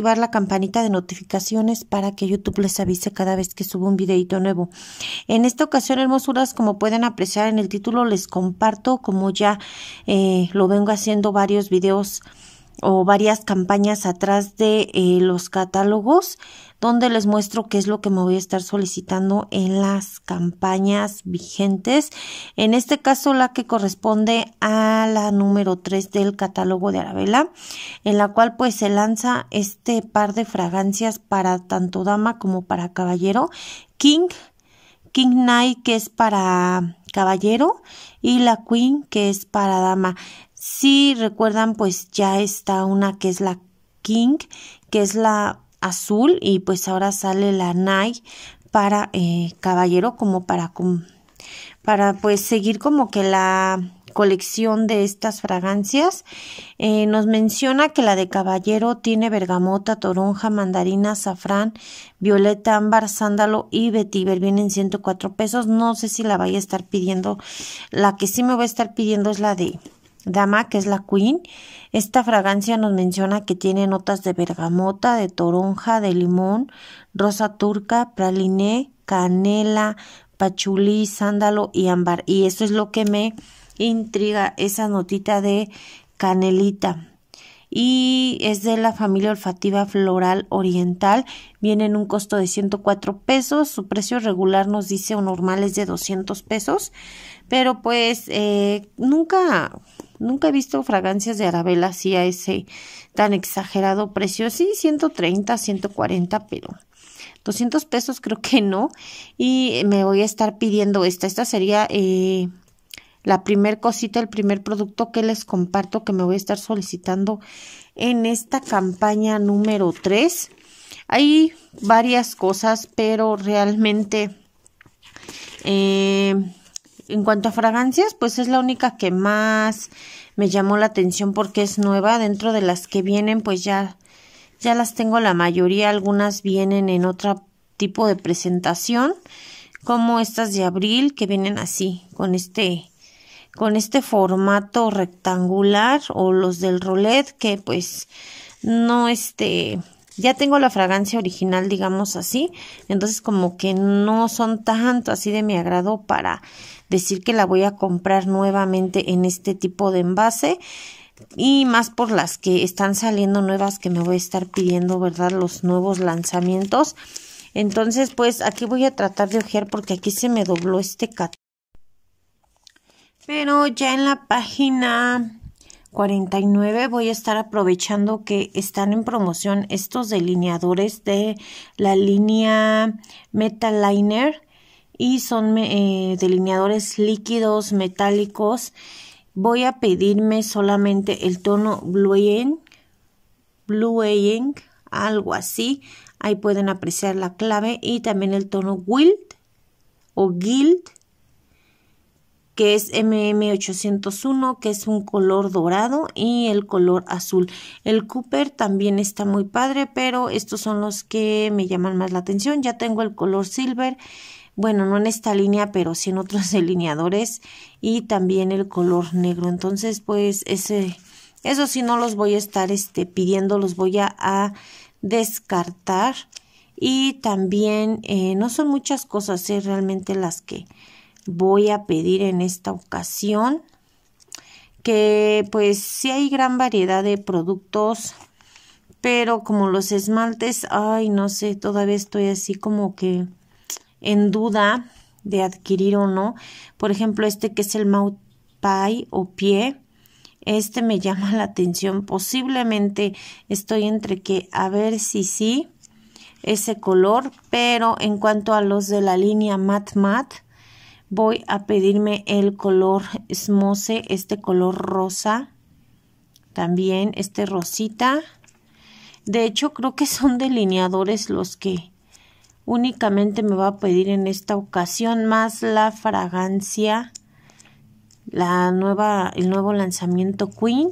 activar la campanita de notificaciones para que YouTube les avise cada vez que subo un videito nuevo. En esta ocasión, hermosuras, como pueden apreciar en el título, les comparto como ya eh, lo vengo haciendo varios videos o varias campañas atrás de eh, los catálogos donde les muestro qué es lo que me voy a estar solicitando en las campañas vigentes. En este caso la que corresponde a la número 3 del catálogo de Arabella, en la cual pues se lanza este par de fragancias para tanto dama como para caballero. King, King Knight que es para caballero y la Queen que es para dama. Si recuerdan, pues ya está una que es la King, que es la azul, y pues ahora sale la Night para eh, caballero, como para, para pues seguir como que la colección de estas fragancias. Eh, nos menciona que la de caballero tiene bergamota, toronja, mandarina, azafrán, violeta, ámbar, sándalo y vetiver. Vienen 104 pesos. No sé si la vaya a estar pidiendo. La que sí me voy a estar pidiendo es la de dama, que es la queen. Esta fragancia nos menciona que tiene notas de bergamota, de toronja, de limón, rosa turca, praliné, canela, pachulí, sándalo y ámbar. Y eso es lo que me intriga, esa notita de canelita. Y es de la familia olfativa floral oriental. Viene en un costo de 104 pesos. Su precio regular nos dice o normal es de 200 pesos. Pero pues eh, nunca Nunca he visto fragancias de Arabella así a ese tan exagerado precio. Sí, 130, 140, pero 200 pesos creo que no. Y me voy a estar pidiendo esta. Esta sería eh, la primer cosita, el primer producto que les comparto que me voy a estar solicitando en esta campaña número 3. Hay varias cosas, pero realmente... Eh, en cuanto a fragancias, pues es la única que más me llamó la atención porque es nueva. Dentro de las que vienen, pues ya, ya las tengo la mayoría. Algunas vienen en otro tipo de presentación, como estas de abril, que vienen así, con este, con este formato rectangular, o los del rolet, que pues no este ya tengo la fragancia original, digamos así, entonces como que no son tanto así de mi agrado para decir que la voy a comprar nuevamente en este tipo de envase y más por las que están saliendo nuevas que me voy a estar pidiendo, ¿verdad? Los nuevos lanzamientos. Entonces, pues aquí voy a tratar de ojear porque aquí se me dobló este cat. Pero ya en la página 49 voy a estar aprovechando que están en promoción estos delineadores de la línea Metal Metaliner y son eh, delineadores líquidos metálicos. Voy a pedirme solamente el tono blueing blueing algo así. Ahí pueden apreciar la clave y también el tono Wild o Guild que es MM801, que es un color dorado y el color azul. El Cooper también está muy padre, pero estos son los que me llaman más la atención. Ya tengo el color silver bueno, no en esta línea, pero sí en otros delineadores y también el color negro. Entonces, pues ese, eso sí no los voy a estar este, pidiendo, los voy a, descartar. Y también eh, no son muchas cosas eh, realmente las que voy a pedir en esta ocasión. Que pues sí hay gran variedad de productos, pero como los esmaltes, ay, no sé, todavía estoy así como que en duda de adquirir o no. Por ejemplo, este que es el Pie o pie. Este me llama la atención. Posiblemente estoy entre que a ver si sí ese color, pero en cuanto a los de la línea mat mat voy a pedirme el color esmose, este color rosa, también este rosita. De hecho, creo que son delineadores los que únicamente me va a pedir en esta ocasión más la fragancia, la nueva, el nuevo lanzamiento Queen,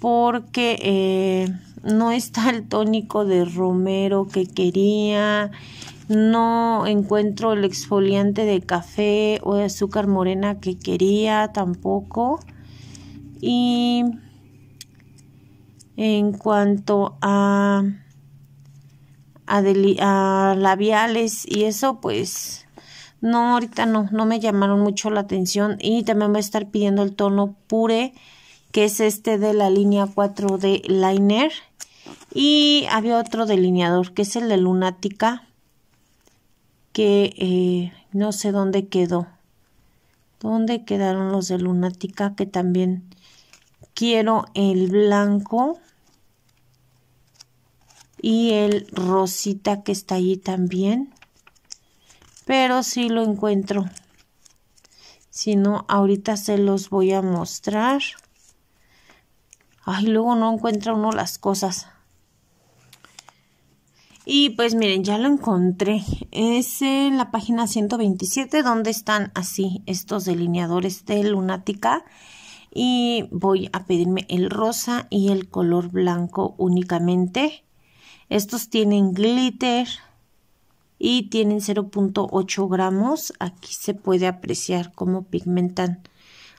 porque eh, no está el tónico de romero que quería, no encuentro el exfoliante de café o de azúcar morena que quería tampoco. Y en cuanto a a, labiales y eso, pues no, ahorita no, no me llamaron mucho la atención y también voy a estar pidiendo el tono pure que es este de la línea 4 de liner y había otro delineador que es el de lunática que eh, no sé dónde quedó dónde quedaron los de lunática que también quiero el blanco y el rosita que está allí también. Pero si sí lo encuentro. Si no, ahorita se los voy a mostrar. Ay, luego no encuentra uno las cosas. Y pues miren, ya lo encontré. Es en la página 127 donde están así estos delineadores de lunática. Y voy a pedirme el rosa y el color blanco únicamente. Estos tienen glitter y tienen 0.8 gramos. Aquí se puede apreciar cómo pigmentan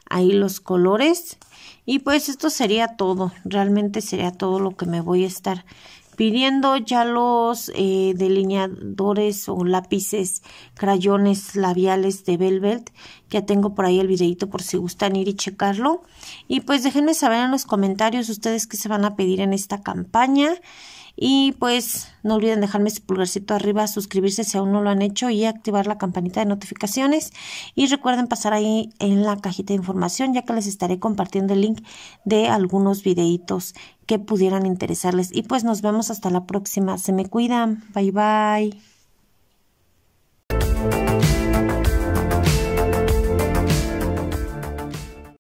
ahí los colores. Y pues esto sería todo. Realmente sería todo lo que me voy a estar pidiendo ya los eh, delineadores o lápices, crayones labiales de Velvet. Ya tengo por ahí el videito por si gustan ir y checarlo. Y pues déjenme saber en los comentarios ustedes qué se van a pedir en esta campaña. Y pues no olviden dejarme ese pulgarcito arriba, suscribirse si aún no lo han hecho y activar la campanita de notificaciones. Y recuerden pasar ahí en la cajita de información ya que les estaré compartiendo el link de algunos videitos que pudieran interesarles. Y pues nos vemos hasta la próxima. Se me cuidan. Bye bye.